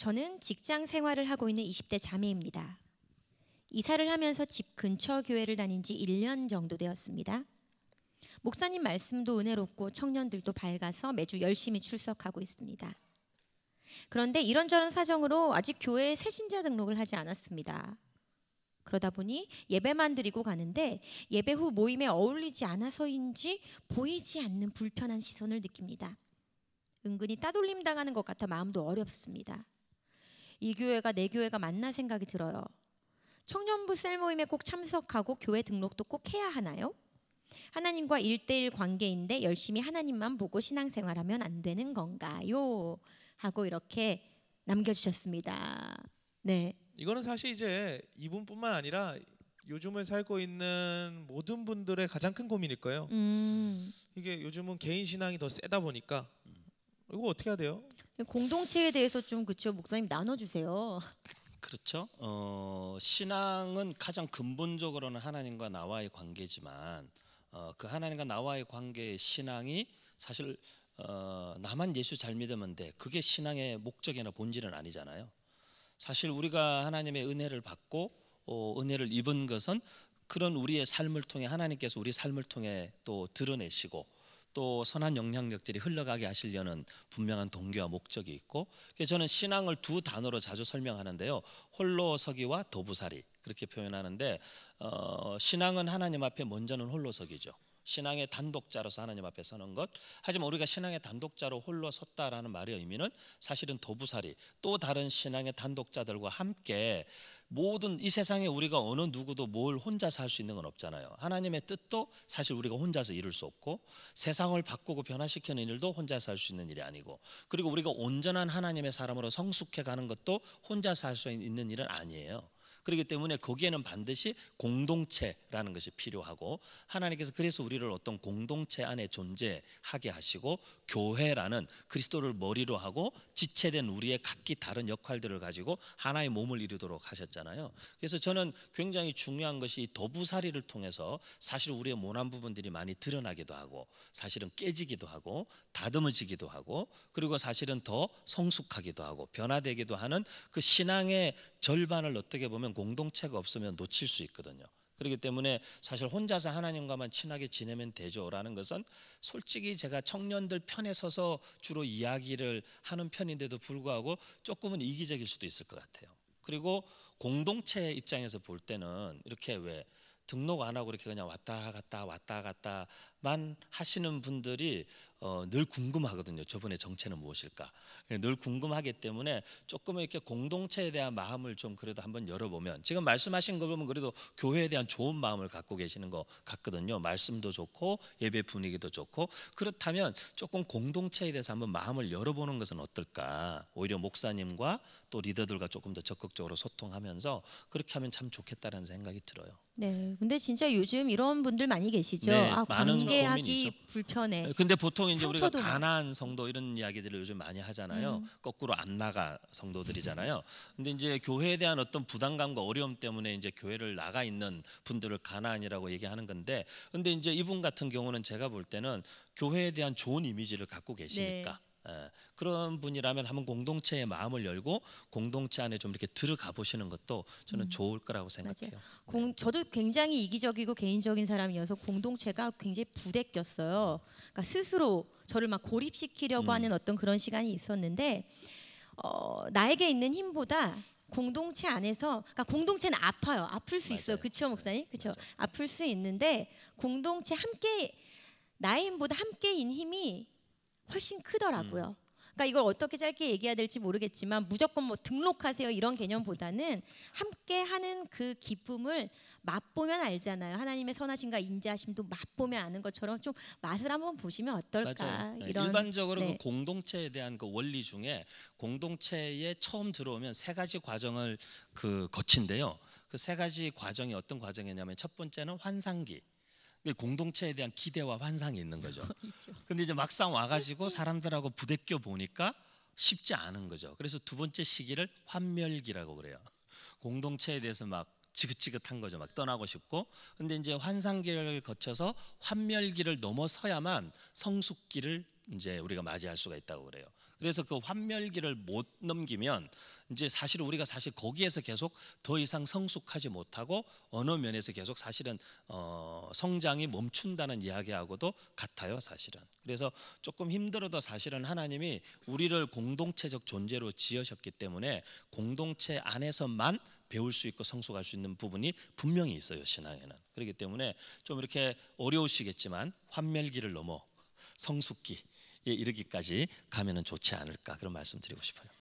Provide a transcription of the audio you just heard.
저는 직장 생활을 하고 있는 20대 자매입니다. 이사를 하면서 집 근처 교회를 다닌 지 1년 정도 되었습니다. 목사님 말씀도 은혜롭고 청년들도 밝아서 매주 열심히 출석하고 있습니다. 그런데 이런저런 사정으로 아직 교회에 새신자 등록을 하지 않았습니다. 그러다 보니 예배만 드리고 가는데 예배 후 모임에 어울리지 않아서인지 보이지 않는 불편한 시선을 느낍니다. 은근히 따돌림 당하는 것 같아 마음도 어렵습니다. 이 교회가 내 교회가 맞나 생각이 들어요. 청년부 셀 모임에 꼭 참석하고 교회 등록도 꼭 해야 하나요? 하나님과 일대일 관계인데 열심히 하나님만 보고 신앙생활하면 안 되는 건가요? 하고 이렇게 남겨주셨습니다. 네. 이거는 사실 이제 이분뿐만 아니라 요즘을 살고 있는 모든 분들의 가장 큰 고민일 거예요. 음. 이게 요즘은 개인 신앙이 더 세다 보니까 이거 어떻게 해야 돼요? 공동체에 대해서 좀 그쵸 목사님 나눠주세요. 그렇죠. 어, 신앙은 가장 근본적으로는 하나님과 나와의 관계지만 어, 그 하나님과 나와의 관계의 신앙이 사실 어, 나만 예수 잘 믿으면 돼. 그게 신앙의 목적이나 본질은 아니잖아요. 사실 우리가 하나님의 은혜를 받고 어, 은혜를 입은 것은 그런 우리의 삶을 통해 하나님께서 우리 삶을 통해 또 드러내시고 또 선한 영향력들이 흘러가게 하시려는 분명한 동기와 목적이 있고 그래서 저는 신앙을 두 단어로 자주 설명하는데요. 홀로서기와 도부살이 그렇게 표현하는데 어, 신앙은 하나님 앞에 먼저는 홀로서기죠. 신앙의 단독자로서 하나님 앞에 서는 것. 하지만 우리가 신앙의 단독자로 홀로 섰다라는 말의 의미는 사실은 도부살이 또 다른 신앙의 단독자들과 함께 모든 이 세상에 우리가 어느 누구도 뭘혼자살 수 있는 건 없잖아요. 하나님의 뜻도 사실 우리가 혼자서 이룰 수 없고 세상을 바꾸고 변화시키는 일도 혼자서 할 수 있는 일이 아니고 그리고 우리가 온전한 하나님의 사람으로 성숙해 가는 것도 혼자서 할 수 있는 일은 아니에요. 그렇기 때문에 거기에는 반드시 공동체라는 것이 필요하고 하나님께서 그래서 우리를 어떤 공동체 안에 존재하게 하시고 교회라는 그리스도를 머리로 하고 지체된 우리의 각기 다른 역할들을 가지고 하나의 몸을 이루도록 하셨잖아요. 그래서 저는 굉장히 중요한 것이 도부살이를 통해서 사실 우리의 모난 부분들이 많이 드러나기도 하고 사실은 깨지기도 하고 다듬어지기도 하고 그리고 사실은 더 성숙하기도 하고 변화되기도 하는 그 신앙의 절반을 어떻게 보면 우리는 공동체가 없으면 놓칠 수 있거든요. 그렇기 때문에 사실 혼자서 하나님과만 친하게 지내면 되죠라는 것은 솔직히 제가 청년들 편에 서서 주로 이야기를 하는 편인데도 불구하고 조금은 이기적일 수도 있을 것 같아요. 그리고 공동체 입장에서 볼 때는 이렇게 왜 등록 안 하고 이렇게 그냥 왔다 갔다 왔다 갔다 만 하시는 분들이 어, 늘 궁금하거든요. 저분의 정체는 무엇일까? 예, 늘 궁금하기 때문에 조금 이렇게 공동체에 대한 마음을 좀 그래도 한번 열어보면 지금 말씀하신 거 보면 그래도 교회에 대한 좋은 마음을 갖고 계시는 것 같거든요. 말씀도 좋고 예배 분위기도 좋고 그렇다면 조금 공동체에 대해서 한번 마음을 열어보는 것은 어떨까? 오히려 목사님과 또 리더들과 조금 더 적극적으로 소통하면서 그렇게 하면 참 좋겠다라는 생각이 들어요. 네, 근데 진짜 요즘 이런 분들 많이 계시죠. 네, 아, 많은 이야하기 불편해. 네, 근데 보통 이제 우리가 가난 성도 이런 이야기들을 요즘 많이 하잖아요. 음. 거꾸로 안 나가 성도들이잖아요. 근데 이제 교회에 대한 어떤 부담감과 어려움 때문에 이제 교회를 나가 있는 분들을 가난이라고 얘기하는 건데, 근데 이제 이분 같은 경우는 제가 볼 때는 교회에 대한 좋은 이미지를 갖고 계시니까. 네. 예, 그런 분이라면 한번 공동체의 마음을 열고 공동체 안에 좀 이렇게 들어가 보시는 것도 저는 음. 좋을 거라고 생각해요. 공, 네. 저도 굉장히 이기적이고 개인적인 사람이어서 공동체가 굉장히 부대꼈어요. 그러니까 스스로 저를 막 고립시키려고 음. 하는 어떤 그런 시간이 있었는데 어, 나에게 있는 힘보다 공동체 안에서 그러니까 공동체는 아파요. 아플 수 맞아요. 있어요. 그렇죠, 목사님? 그렇죠. 아플 수 있는데 공동체 함께 나의 힘보다 함께인 힘이 훨씬 크더라고요. 음. 그러니까 이걸 어떻게 짧게 얘기해야 될지 모르겠지만 무조건 뭐 등록하세요 이런 개념보다는 함께 하는 그 기쁨을 맛보면 알잖아요. 하나님의 선하심과 인자심도 맛보면 아는 것처럼 좀 맛을 한번 보시면 어떨까 맞아요. 네, 이런 일반적으로 네. 그 공동체에 대한 그 원리 중에 공동체에 처음 들어오면 세 가지 과정을 그 거친데요. 그 세 가지 과정이 어떤 과정이냐면 첫 번째는 환상기. 공동체에 대한 기대와 환상이 있는 거죠. 근데 이제 막상 와가지고 음. 사람들하고 부대껴 보니까 쉽지 않은 거죠. 그래서 두 번째 시기를 환멸기라고 그래요. 공동체에 대해서 막 지긋지긋한 거죠. 막 떠나고 싶고. 근데 이제 환상기를 거쳐서 환멸기를 넘어서야만 성숙기를 이제 우리가 맞이할 수가 있다고 그래요. 그래서 그 환멸기를 못 넘기면 이제 사실 우리가 사실 거기에서 계속 더 이상 성숙하지 못하고 어느 면에서 계속 사실은 어 성장이 멈춘다는 이야기하고도 같아요 사실은 그래서 조금 힘들어도 사실은 하나님이 우리를 공동체적 존재로 지으셨기 때문에 공동체 안에서만 배울 수 있고 성숙할 수 있는 부분이 분명히 있어요 신앙에는 그렇기 때문에 좀 이렇게 어려우시겠지만 환멸기를 넘어 성숙기 이르기까지 가면은 좋지 않을까 그런 말씀 드리고 싶어요.